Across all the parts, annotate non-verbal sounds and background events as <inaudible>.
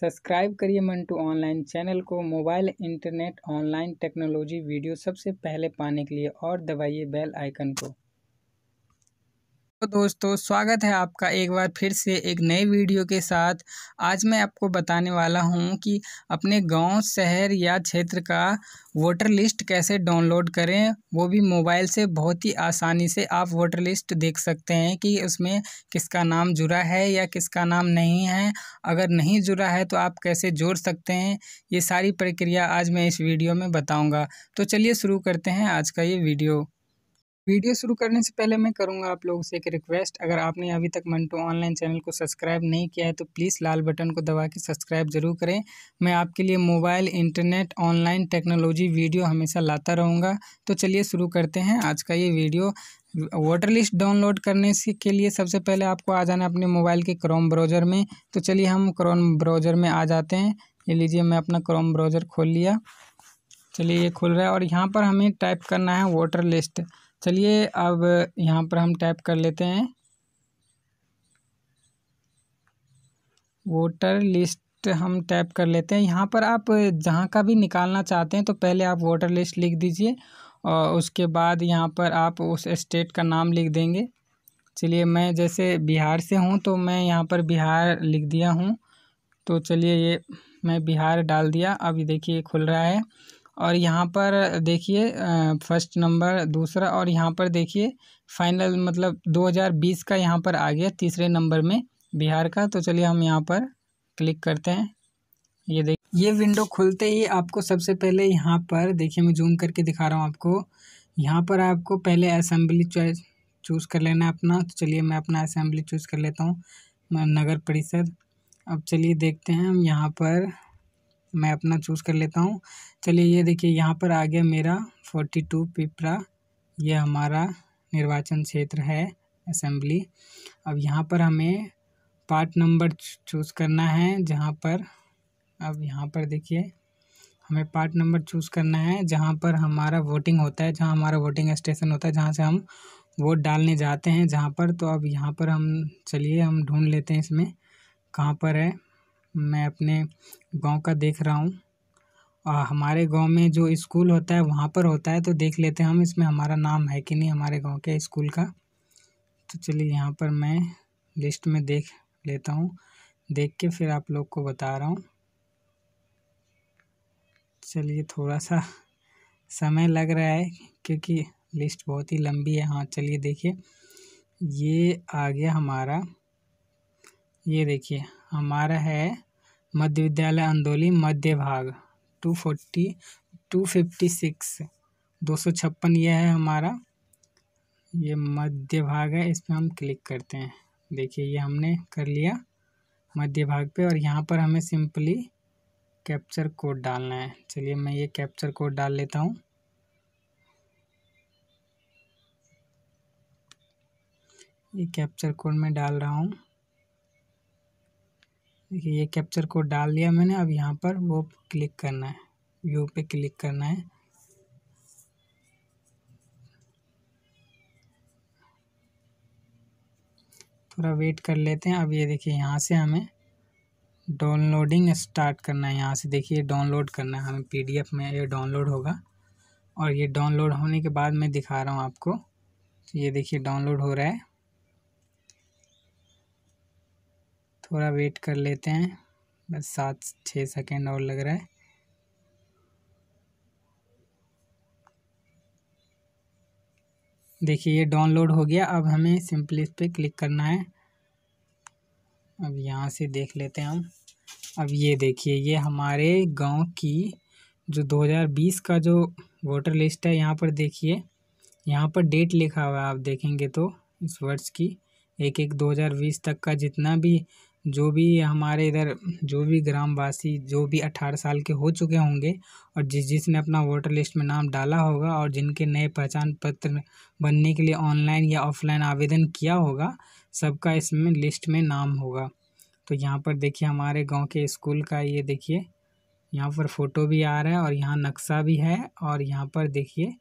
subscribe करिए Mantu online channel को mobile internet online technology video सबसे पहले पाने के लिए और दबाइए बेल आइकन को तो दोस्तों स्वागत है आपका एक बार फिर से एक नए वीडियो के साथ आज मैं आपको बताने वाला हूं कि अपने गांव शहर या क्षेत्र का वोटर लिस्ट कैसे डाउनलोड करें वो भी मोबाइल से बहुत ही आसानी से आप वोटर लिस्ट देख सकते हैं कि उसमें किसका नाम जुड़ा है या किसका नाम नहीं है अगर नहीं जुड़ा है तो आप कैसे जोड़ सकते हैं ये सारी प्रक्रिया आज मैं इस वीडियो में बताऊँगा तो चलिए शुरू करते हैं आज का ये वीडियो वीडियो शुरू करने से पहले मैं करूँगा आप लोगों से एक रिक्वेस्ट अगर आपने अभी तक मंटू ऑनलाइन चैनल को सब्सक्राइब नहीं किया है तो प्लीज़ लाल बटन को दबा के सब्सक्राइब ज़रूर करें मैं आपके लिए mobile internet online technology video हमेशा लाता रहूँगा तो चलिए शुरू करते हैं आज का ये वीडियो वाटर लिस्ट डाउनलोड करने से के लिए सबसे पहले आपको आ जाना अपने मोबाइल के क्रोम ब्राउज़र में तो चलिए हम क्रोम ब्राउज़र में आ जाते हैं ये लीजिए मैं अपना क्रोम ब्राउज़र खोल लिया चलिए ये खुल रहा है और यहाँ पर हमें टाइप करना है वाटर लिस्ट चलिए अब यहाँ पर हम टाइप कर लेते हैं वोटर लिस्ट हम टाइप कर लेते हैं यहाँ पर आप जहाँ का भी निकालना चाहते हैं तो पहले आप वोटर लिस्ट लिख दीजिए और उसके बाद यहाँ पर आप उस स्टेट का नाम लिख देंगे चलिए मैं जैसे बिहार से हूँ तो मैं यहाँ पर बिहार लिख दिया हूँ तो चलिए ये मैं बिहार डाल दिया अब देखिए खुल रहा है और यहाँ पर देखिए फर्स्ट नंबर दूसरा और यहाँ पर देखिए फाइनल मतलब 2020 का यहाँ पर आ गया तीसरे नंबर में बिहार का तो चलिए हम यहाँ पर क्लिक करते हैं ये देख ये विंडो खुलते ही आपको सबसे पहले यहाँ पर देखिए मैं जूम करके दिखा रहा हूँ आपको यहाँ पर आपको पहले असम्बली चॉइस चूज़ कर लेना है अपना तो चलिए मैं अपना असम्बली चूज़ कर लेता हूँ नगर परिषद अब चलिए देखते हैं हम यहाँ पर मैं अपना चूज़ कर लेता हूँ चलिए ये देखिए यहाँ पर आ गया मेरा फोर्टी टू पिपरा ये हमारा निर्वाचन क्षेत्र है असेंबली अब यहाँ पर हमें पार्ट नंबर चूज़ करना है जहाँ पर अब यहाँ पर देखिए हमें पार्ट नंबर चूज़ करना है जहाँ पर हमारा वोटिंग होता है जहाँ हमारा वोटिंग स्टेशन होता है जहाँ से हम वोट डालने जाते हैं जहाँ पर तो अब यहाँ पर हम चलिए हम ढूंढ लेते हैं इसमें कहाँ पर है मैं अपने गाँव का देख रहा हूँ और हमारे गाँव में जो स्कूल होता है वहाँ पर होता है तो देख लेते हैं हम इसमें हमारा नाम है कि नहीं हमारे गाँव के स्कूल का तो चलिए यहाँ पर मैं लिस्ट में देख लेता हूँ देख के फिर आप लोग को बता रहा हूँ चलिए थोड़ा सा समय लग रहा है क्योंकि लिस्ट बहुत ही लंबी है हाँ चलिए देखिए ये आ गया हमारा ये देखिए हमारा है मध्य विद्यालय अंदोली मध्य भाग two forty two fifty six दो सौ छप्पन ये है हमारा ये मध्य भाग है इस पर हम क्लिक करते हैं देखिए ये हमने कर लिया मध्य भाग पे और यहाँ पर हमें सिंपली कैप्चर कोड डालना है चलिए मैं ये कैप्चर कोड डाल लेता हूँ ये कैप्चर कोड मैं डाल रहा हूँ देखिए ये कैप्चर कोड डाल दिया मैंने अब यहाँ पर वो क्लिक करना है व्यू पे क्लिक करना है थोड़ा वेट कर लेते हैं अब ये देखिए यहाँ से हमें डाउनलोडिंग स्टार्ट करना है यहाँ से देखिए डाउनलोड करना है हमें पीडीएफ में ये डाउनलोड होगा और ये डाउनलोड होने के बाद मैं दिखा रहा हूँ आपको तो ये देखिए डाउनलोड हो रहा है थोड़ा वेट कर लेते हैं बस सात छः सेकेंड और लग रहा है देखिए ये डाउनलोड हो गया अब हमें सिंपली इस पर क्लिक करना है अब यहाँ से देख लेते हैं हम अब ये देखिए ये हमारे गांव की जो 2020 का जो वोटर लिस्ट है यहाँ पर देखिए यहाँ पर डेट लिखा हुआ है आप देखेंगे तो इस वर्ष की एक एक 2020 तक का जितना भी जो भी हमारे इधर जो भी ग्रामवासी जो भी अठारह साल के हो चुके होंगे और जिस जिसने अपना वोटर लिस्ट में नाम डाला होगा और जिनके नए पहचान पत्र बनने के लिए ऑनलाइन या ऑफलाइन आवेदन किया होगा सबका इसमें लिस्ट में नाम होगा तो यहाँ पर देखिए हमारे गाँव के स्कूल का ये देखिए यहाँ पर फ़ोटो भी आ रहा है और यहाँ नक्शा भी है और यहाँ पर देखिए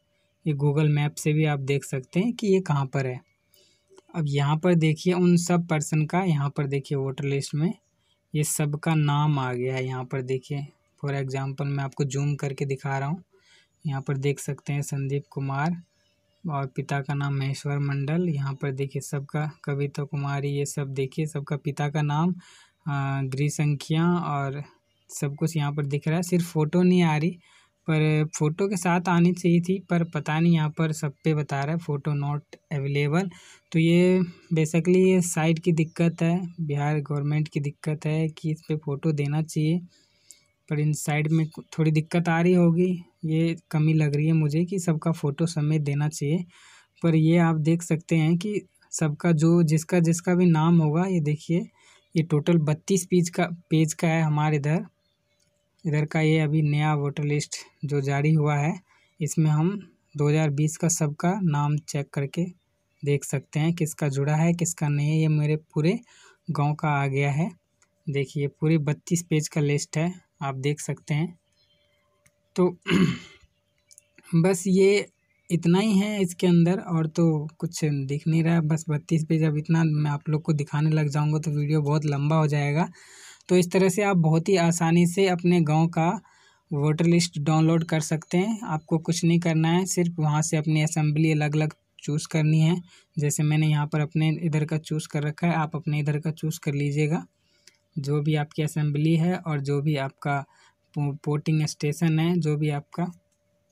ये गूगल मैप से भी आप देख सकते हैं कि ये कहाँ पर है अब यहाँ पर देखिए उन सब पर्सन का यहाँ पर देखिए वोटर लिस्ट में ये सब का नाम आ गया है यहाँ पर देखिए फॉर एग्ज़ाम्पल मैं आपको जूम करके दिखा रहा हूँ यहाँ पर देख सकते हैं संदीप कुमार और पिता का नाम महेश्वर मंडल यहाँ पर देखिए सबका कविता कुमारी ये सब देखिए सबका पिता का नाम गृह संख्या और सब कुछ यहाँ पर दिख रहा है सिर्फ फ़ोटो नहीं आ रही पर फ़ोटो के साथ आनी चाहिए थी पर पता नहीं यहाँ पर सब पे बता रहा है फ़ोटो नॉट अवेलेबल तो ये बेसिकली ये साइट की दिक्कत है बिहार गवर्नमेंट की दिक्कत है कि इस पर फ़ोटो देना चाहिए पर इन साइड में थोड़ी दिक्कत आ रही होगी ये कमी लग रही है मुझे कि सबका फ़ोटो समय देना चाहिए पर ये आप देख सकते हैं कि सबका जो जिसका जिसका भी नाम होगा ये देखिए ये टोटल बत्तीस पेज का पेज का है हमारे इधर इधर का ये अभी नया वोटर लिस्ट जो जारी हुआ है इसमें हम 2020 का सबका नाम चेक करके देख सकते हैं किसका जुड़ा है किसका नहीं है ये मेरे पूरे गांव का आ गया है देखिए पूरे बत्तीस पेज का लिस्ट है आप देख सकते हैं तो <clears throat> बस ये इतना ही है इसके अंदर और तो कुछ दिख नहीं रहा बस बत्तीस पेज अब इतना मैं आप लोग को दिखाने लग जाऊंगा तो वीडियो बहुत लंबा हो जाएगा तो इस तरह से आप बहुत ही आसानी से अपने गांव का वोटर लिस्ट डाउनलोड कर सकते हैं आपको कुछ नहीं करना है सिर्फ वहाँ से अपनी असम्बली अलग अलग चूज़ करनी है जैसे मैंने यहाँ पर अपने इधर का चूज़ कर रखा है आप अपने इधर का चूज़ कर लीजिएगा जो भी आपकी असम्बली है और जो भी आपका पोटिंग स्टेशन है जो भी आपका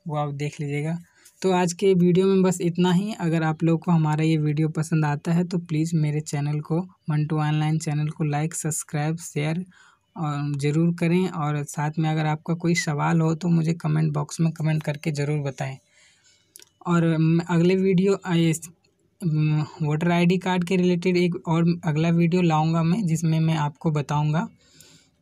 वो आप देख लीजिएगा तो आज के वीडियो में बस इतना ही अगर आप लोग को हमारा ये वीडियो पसंद आता है तो प्लीज़ मेरे चैनल को वन टू ऑनलाइन चैनल को लाइक सब्सक्राइब शेयर और ज़रूर करें और साथ में अगर आपका कोई सवाल हो तो मुझे कमेंट बॉक्स में कमेंट करके ज़रूर बताएं और अगले वीडियो वोटर आईडी कार्ड के रिलेटेड एक और अगला वीडियो लाऊंगा मैं जिसमें मैं आपको बताऊंगा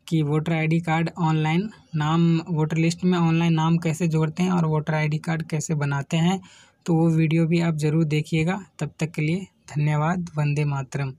कि voter I D card online नाम वोटर लिस्ट में ऑनलाइन नाम कैसे जोड़ते हैं और वोटर आई डी कार्ड कैसे बनाते हैं तो वो वीडियो भी आप ज़रूर देखिएगा तब तक के लिए धन्यवाद वंदे मातरम